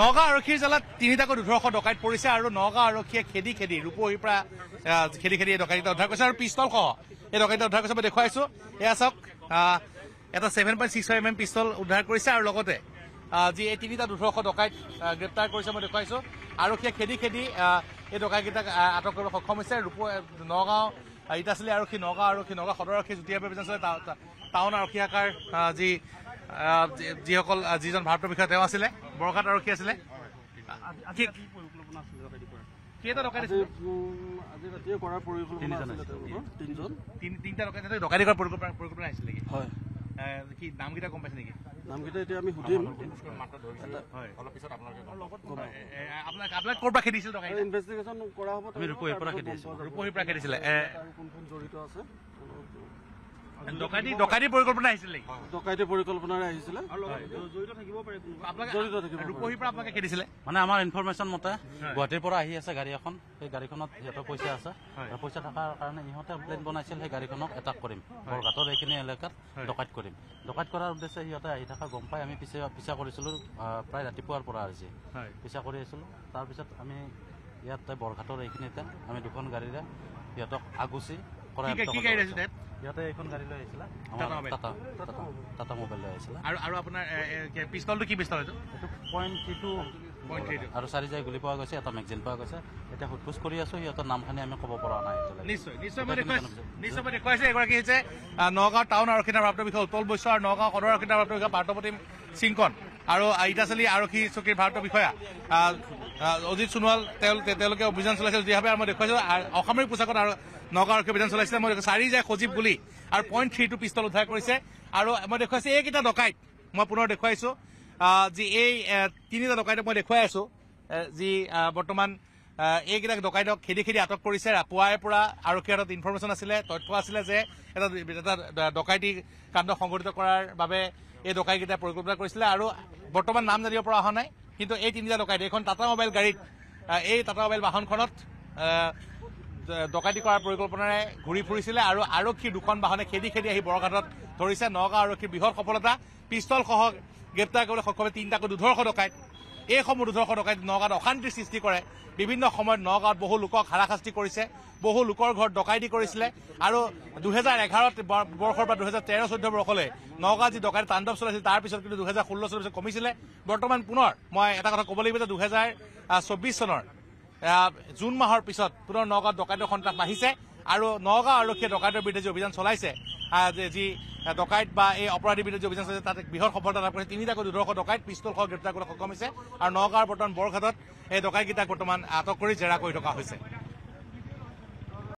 নগাঁও আৰক্ষীৰ জালাত তিনিটাকৈ দুশ ডকাইত পৰিছে আৰু নগাঁও আৰক্ষীয়ে খেদি খেদি ৰূপহীৰ পৰা খেদি খেদি এই ডকাইতিটা উদ্ধাৰ কৰিছে আৰু পিষ্টলসহ এই ডকাইতিটা উদ্ধাৰ কৰিছে মই দেখুৱাইছো এয়া চাওক এটা seven point six five M M pistol উদ্ধাৰ কৰিছে আৰু লগতে যি এই তিনিটা দুশ ডকাইত গ্ৰেপ্তাৰ কৰিছে মই দেখুৱাইছো আৰক্ষীয়ে খেদি খেদি এই ডকাইকেইটাক আটক কৰিবলৈ সক্ষম হৈছে ৰূপ নগাঁও ইটাচলি আৰক্ষী নগাঁও আৰক্ষী নগাঁও সদৰ আৰক্ষী যুটীয়াভাৱে টাউন আৰক্ষী শাখাৰ যি যিসকল যিজন ভাৰতৰ বিষয়া তেওঁ আছিলে বৰকাট আৰক্ষী আছিলে ৰূপহীৰ পৰা খেদিছিলে কোন কোন জড়িত আছে মানে আমাৰ ইনফৰমেশ্যন মতে গুৱাহাটীৰ পৰা আহি আছে গাড়ী এখন সেই গাড়ীখনত সিহঁতৰ পইচা আছে পইচা থকাৰ কাৰণে ইহঁতে প্লেন বনাইছিল সেই গাড়ীখনক এটাক কৰিম বৰঘাটৰ এইখিনি এলেকাত ডকাইত কৰিম ডকাইত কৰাৰ উদ্দেশ্যে সিহঁতে আহি থকা গম পাই আমি পিছে পিছা কৰিছিলো প্ৰায় ৰাতিপুৱাৰ পৰা আজি পিছা কৰি আছিলো তাৰপিছত আমি ইয়াত বৰঘাটৰ এইখিনিতে আমি দুখন গাড়ীৰে সিহঁতক আগুচি কৰা ইয়াতে এখন গাড়ি লৈ আহিছিলা আৰু আপোনাৰ গুলি পোৱা গৈছে এটা মেগজিন পোৱা গৈছে এতিয়া সোধপোছ কৰি আছো সিহঁতৰ নামখিনি আমি ক'ব পৰা নাই নিশ্চয় এগৰাকী হৈছে নগাঁও টাউন আৰক্ষী প্ৰাপ্ত উত্তল বৈশ্য আৰু নগাঁও সদৰ আৰক্ষী প্ৰাপ্ত বিষয়া সিংকন আৰু আইতাচালি আৰক্ষী চকীৰ ভাৰতীয় বিষয়া অজিত সোণোৱাল তেওঁলোকে অভিযান চলাইছিল যিভাৱে মই দেখুৱাইছিলো অসামৰিক পোছাকত আৰু নগাঁও আৰক্ষী অভিযান চলাইছিলে মই চাৰি যায় সজীৱ গুলি আৰু পইণ্ট থ্ৰী টু পিষ্টল উদ্ধাৰ কৰিছে আৰু মই দেখুৱাইছো এইকেইটা ডকাইত মই পুনৰ দেখুৱাইছো যি এই তিনিটা ডকাইতক মই দেখুৱাই আছো যি বৰ্তমান এইকেইটাক ডকাইতক খেদি খেদি আটক কৰিছে পুৱাৰে পৰা আৰক্ষীৰ হাতত ইনফৰমেশ্যন আছিলে তথ্য আছিলে যে এটা এটা ডকাইতি কাণ্ড সংঘটিত কৰাৰ বাবে এই ডকাইকেইটাই পৰিকল্পনা কৰিছিলে আৰু বৰ্তমান নাম জানিব পৰা অহা নাই কিন্তু এই তিনিটা ডকাইতি এইখন টাটা মোবাইল গাড়ীত এই টাটা মোবাইল বাহনখনত ডকাইতি কৰাৰ পৰিকল্পনাৰে ঘূৰি ফুৰিছিলে আৰু আৰক্ষীৰ দুখন বাহনে খেদি খেদি আহি বৰঘাটত ধৰিছে নগাঁও আৰক্ষীৰ বৃহৎ সফলতা পিষ্টলসহ গ্ৰেপ্তাৰ কৰিবলৈ সক্ষমে তিনিটাকৈ দুধৰশ ডকাইত এইসমূহ দুৰ্ধৰ্ষ ডকাইত নগাঁৱত অশান্তি সৃষ্টি কৰে বিভিন্ন সময়ত নগাঁৱত বহু লোকক হাৰাশাস্তি কৰিছে বহু লোকৰ ঘৰত ডকাইতি কৰিছিলে আৰু দুহেজাৰ এঘাৰত বৰ্ষৰ পৰা দুহেজাৰ তেৰ চৈধ্য বৰ্ষলৈ নগাঁৱত যি ডকাইত তাণ্ডৱ চলাইছিল তাৰ পিছত কিন্তু দুহেজাৰ ষোল্ল চনৰ পিছত কমিছিলে বৰ্তমান পুনৰ মই এটা কথা ক'ব লাগিব যে দুহেজাৰ চৌব্বিছ চনৰ জুন মাহৰ পিছত পুনৰ নগাঁৱত ডকাইতৰ সন্ত্ৰাস বাঢ়িছে আৰু নগাঁও আৰক্ষীয়ে ডকাইতৰ বিৰুদ্ধে যি অভিযান চলাইছে যি ডকাইত বা এই অপৰাধীৰ বিৰুদ্ধে অভিযান চলাইছে তাত বৃহৎ সফলতা লাভ কৰিছে তিনিটাকৈ দুৰ্শ ডকাইত পিষ্টল সহ গ্ৰেপ্তাৰ কৰা সক্ষম হৈছে আৰু নগাঁৱৰ বৰ্তমান বৰঘাটত এই ডকাইকেইটাক বৰ্তমান আটক কৰি জেৰা কৰি থকা হৈছে